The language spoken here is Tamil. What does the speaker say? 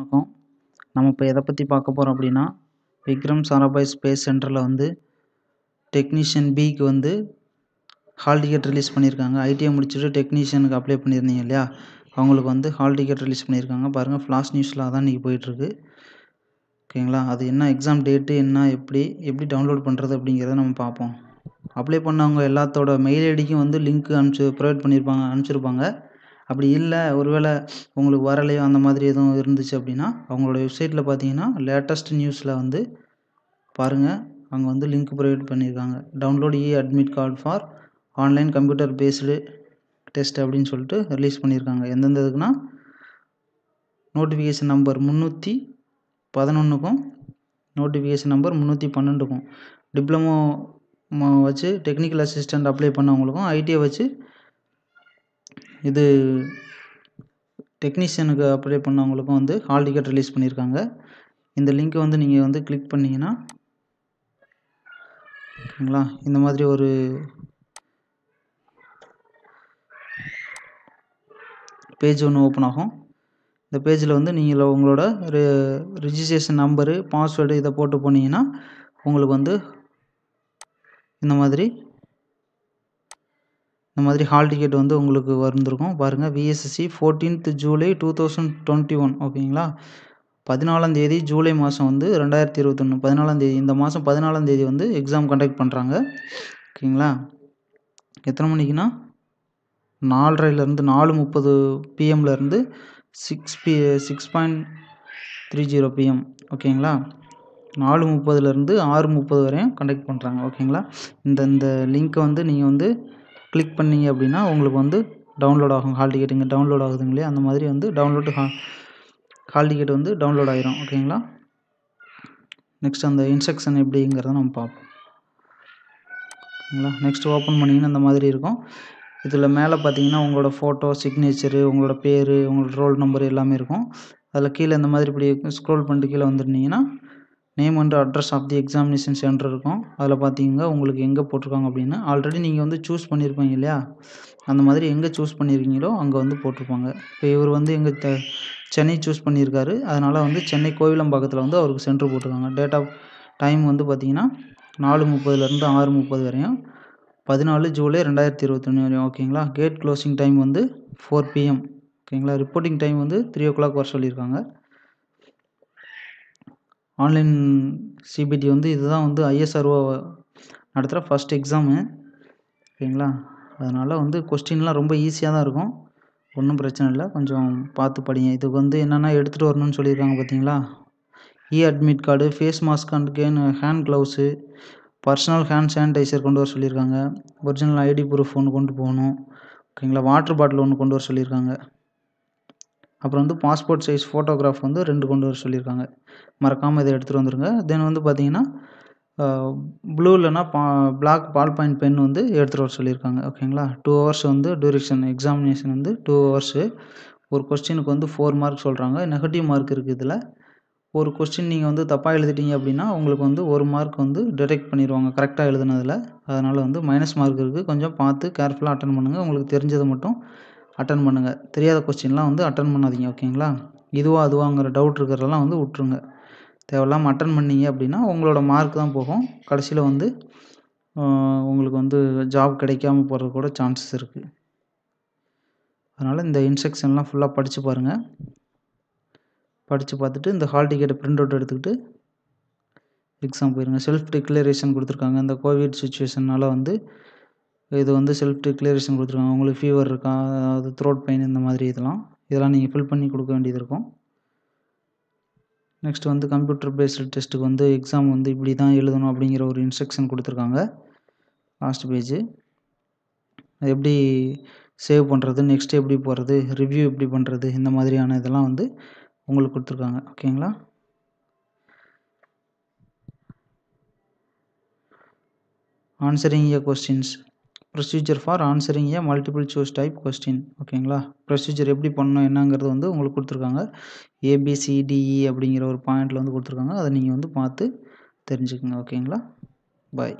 வணக்கம் நம்ம இப்போ எதை பற்றி பார்க்க போகிறோம் அப்படின்னா விக்ரம் சாராபாய் ஸ்பேஸ் சென்டரில் வந்து டெக்னீஷியன் பிக்கு வந்து ஹால் டிக்கெட் ரிலீஸ் பண்ணியிருக்காங்க ஐடிஐ முடிச்சுட்டு டெக்னீஷியனுக்கு அப்ளை பண்ணியிருந்தீங்க இல்லையா அவங்களுக்கு வந்து ஹால் டிக்கெட் ரிலீஸ் பண்ணியிருக்காங்க பாருங்கள் ஃப்ளாஷ் நியூஸில் அதான் இன்றைக்கி போயிட்டுருக்கு ஓகேங்களா அது என்ன எக்ஸாம் டேட்டு என்ன எப்படி எப்படி டவுன்லோட் பண்ணுறது அப்படிங்கிறத நம்ம பார்ப்போம் அப்ளை பண்ணவங்க எல்லாத்தோட மெயில் ஐடிக்கும் வந்து லிங்க் அனுப்பிச்சி ப்ரொவைட் பண்ணியிருப்பாங்க அனுப்பிச்சிருப்பாங்க அப்படி இல்லை ஒருவேளை உங்களுக்கு வரலையோ அந்த மாதிரி எதுவும் இருந்துச்சு அப்படின்னா அவங்களோட வெப்சைட்டில் பார்த்தீங்கன்னா லேட்டஸ்ட் நியூஸில் வந்து பாருங்கள் அங்கே வந்து லிங்க் ப்ரொவைட் பண்ணியிருக்காங்க download e admit card for online computer based test அப்படின்னு சொல்லிட்டு ரிலீஸ் பண்ணியிருக்காங்க எந்தெந்த இதுக்குன்னா நோட்டிஃபிகேஷன் நம்பர் முந்நூற்றி பதினொன்றுக்கும் நோட்டிஃபிகேஷன் நம்பர் முந்நூற்றி பன்னெண்டுக்கும் டிப்ளமோ வச்சு டெக்னிக்கல் அசிஸ்டண்ட் அப்ளை பண்ணவங்களுக்கும் ஐடியை வச்சு இது டெக்னீஷியனுக்கு அப்ளை பண்ணவங்களுக்கும் வந்து ஹால் டிக்கெட் ரிலீஸ் பண்ணியிருக்காங்க இந்த லிங்க்கை வந்து நீங்கள் வந்து கிளிக் பண்ணிங்கன்னா இந்த மாதிரி ஒரு பேஜ் ஒன்று ஓப்பன் ஆகும் இந்த பேஜில் வந்து நீங்கள் உங்களோட ரிஜிஸ்ட்ரேஷன் நம்பரு பாஸ்வேர்டு இதை போட்டு போனீங்கன்னா உங்களுக்கு வந்து இந்த மாதிரி இந்த மாதிரி ஹால் டிக்கெட் வந்து உங்களுக்கு வந்திருக்கும் பாருங்கள் VSSC fourteenth July two thousand twenty one ஓகேங்களா பதினாலாந்தேதி ஜூலை மாதம் வந்து ரெண்டாயிரத்தி இருபத்தொன்று பதினாலாந்தேதி இந்த மாதம் பதினாலாந்தேதி வந்து எக்ஸாம் கண்டக்ட் பண்ணுறாங்க ஓகேங்களா எத்தனை மணிக்குன்னா நாலரைலேருந்து நாலு முப்பது பிஎம்லேருந்து six P six point three zero PM ஓகேங்களா நாலு முப்பதுலேருந்து ஆறு முப்பது வரையும் கண்டக்ட் பண்ணுறாங்க ஓகேங்களா இந்த இந்த லிங்க்கை வந்து நீங்கள் வந்து கிளிக் பண்ணிங்க அப்படின்னா உங்களுக்கு வந்து டவுன்லோட் ஆகும் ஹால் டிக்கெட் இங்கே டவுன்லோட் ஆகுதுங்க இல்லையா அந்த மாதிரி வந்து டவுன்லோடு ஹா ஹால் டிக்கெட் வந்து டவுன்லோட் ஆகிரும் ஓகேங்களா நெக்ஸ்ட் அந்த இன்ஸ்ட்ரக்ஷன் எப்படிங்கிறத நம்ம பார்ப்போம் ஓகேங்களா நெக்ஸ்ட் ஓப்பன் பண்ணிங்கன்னா அந்த மாதிரி இருக்கும் இதில் மேலே பார்த்தீங்கன்னா உங்களோட ஃபோட்டோ சிக்னேச்சரு உங்களோட பேர் உங்களோட ரோல் நம்பர் எல்லாமே இருக்கும் அதில் கீழே இந்த மாதிரி இப்படி ஸ்க்ரோல் பண்ணிட்டு கீழே வந்துருந்தீங்கன்னா name and address of the examination centre இருக்கும் அதில் பார்த்தீங்கன்னா உங்களுக்கு எங்கே போட்டிருக்காங்க அப்படின்னா ஆல்ரெடி நீங்கள் வந்து சூஸ் பண்ணியிருப்பீங்க இல்லையா அந்த மாதிரி எங்கே சூஸ் பண்ணியிருக்கீங்களோ அங்கே வந்து போட்டிருப்பாங்க இப்போ இவர் வந்து எங்கள் சென்னை சூஸ் பண்ணியிருக்காரு அதனால் வந்து சென்னை கோவிலம்பாக்கத்தில் வந்து அவருக்கு சென்டர் போட்டிருக்காங்க டேட் ஆஃப் டைம் வந்து பார்த்திங்கன்னா நாலு முப்பதுலேருந்து ஆறு முப்பது வரையும் பதினாலு ஜூலை ரெண்டாயிரத்தி இருபத்தொன்று வரையும் ஓகேங்களா கேட் க்ளோசிங் டைம் வந்து ஃபோர் பிஎம் ஓகேங்களா ரிப்போர்ட்டிங் டைம் வந்து த்ரீ ஓ கிளாக் வர சொல்லியிருக்காங்க ஆன்லைன் சிபிடி வந்து இதுதான் வந்து ஐஎஸ்ஆர்ஓ நடத்துகிற ஃபஸ்ட் எக்ஸாமு ஓகேங்களா அதனால் வந்து கொஸ்டின்லாம் ரொம்ப ஈஸியாக தான் இருக்கும் ஒன்றும் பிரச்சனை இல்லை கொஞ்சம் பார்த்து படிங்க இதுக்கு வந்து என்னென்ன எடுத்துகிட்டு வரணும்னு சொல்லியிருக்காங்க பார்த்தீங்களா e admit card face mask and can hand gloves personal hand sanitiser கொண்டு வர சொல்லியிருக்காங்க ஒரிஜினல் ஐடி ப்ரூஃப் ஒன்று கொண்டு போகணும் ஓகேங்களா வாட்டர் பாட்டில் ஒன்று கொண்டு வர சொல்லியிருக்காங்க அப்புறம் வந்து பாஸ்போர்ட் சைஸ் ஃபோட்டோகிராஃப் வந்து ரெண்டு கொண்டு வர சொல்லியிருக்காங்க மறக்காமல் இதை எடுத்துகிட்டு வந்துடுங்க தென் வந்து பார்த்தீங்கன்னா ப்ளூ இல்லைன்னா பா பிளாக் பால் பாயிண்ட் பென் வந்து எடுத்துகிட்டு வர சொல்லியிருக்காங்க ஓகேங்களா டூ ஹவர்ஸ் வந்து டூரேஷன் எக்ஸாமினேஷன் வந்து டூ ஹவர்ஸு ஒரு கொஸ்டினுக்கு வந்து ஃபோர் மார்க் சொல்கிறாங்க நெகட்டிவ் மார்க் இருக்குது இதில் ஒரு கொஸ்டின் நீங்கள் வந்து தப்பாக எழுதிட்டீங்க அப்படின்னா உங்களுக்கு வந்து ஒரு மார்க் வந்து டிடெக்ட் பண்ணிடுவாங்க கரெக்டாக எழுதுனதில் அதனால் வந்து மைனஸ் மார்க் இருக்குது கொஞ்சம் பார்த்து கேர்ஃபுல்லாக அட்டன் பண்ணுங்கள் உங்களுக்கு தெரிஞ்சதை மட்டும் அட்டன் பண்ணுங்கள் தெரியாத கொஸ்டின்லாம் வந்து அட்டன் பண்ணாதீங்க ஓகேங்களா இதுவாக அதுவாங்கிற டவுட் இருக்கிறதெல்லாம் வந்து விட்ருங்க தேவையில்லாமல் அட்டன் பண்ணீங்க அப்படின்னா உங்களோட மார்க் தான் போகும் கடைசியில் வந்து உங்களுக்கு வந்து ஜாப் கிடைக்காம போகிறது கூட சான்சஸ் இருக்குது அதனால் இந்த இன்ஸ்ட்ரக்ஷன்லாம் ஃபுல்லாக படித்து பாருங்கள் படித்து பார்த்துட்டு இந்த ஹால் டிக்கெட்டை ப்ரிண்ட் அவுட் எடுத்துக்கிட்டு எக்ஸாம் போயிருங்க செல்ஃப் டிக்ளரேஷன் கொடுத்துருக்காங்க இந்த கோவிட் சுச்சுவேஷனால் வந்து இது வந்து செல்ஃப் டிக்ளரேஷன் கொடுத்துருக்காங்க உங்களுக்கு ஃபீவர் இருக்கா அதாவது த்ரோட் பெயின் இந்த மாதிரி இதெல்லாம் இதெல்லாம் நீங்கள் ஃபில் பண்ணி கொடுக்க வேண்டியது இருக்கும் நெக்ஸ்ட் வந்து கம்ப்யூட்டர் பேஸ்டு டெஸ்ட்டுக்கு வந்து எக்ஸாம் வந்து இப்படி தான் எழுதணும் அப்படிங்கிற ஒரு இன்ஸ்ட்ரக்ஷன் கொடுத்துருக்காங்க லாஸ்ட் பேஜு எப்படி சேவ் பண்ணுறது நெக்ஸ்ட் எப்படி போகிறது ரிவ்யூ எப்படி பண்ணுறது இந்த மாதிரியான இதெல்லாம் வந்து உங்களுக்கு கொடுத்துருக்காங்க ஓகேங்களா answering a questions procedure for answering a multiple choose type question ஓகேங்களா ப்ரொசீஜர் எப்படி பண்ணணும் என்னங்கிறது வந்து உங்களுக்கு கொடுத்துருக்காங்க ஏபிசிடிஇ e அப்படிங்கிற ஒரு பாயிண்டில் வந்து கொடுத்துருக்காங்க அதை நீங்கள் வந்து பார்த்து தெரிஞ்சுக்கோங்க ஓகேங்களா பாய்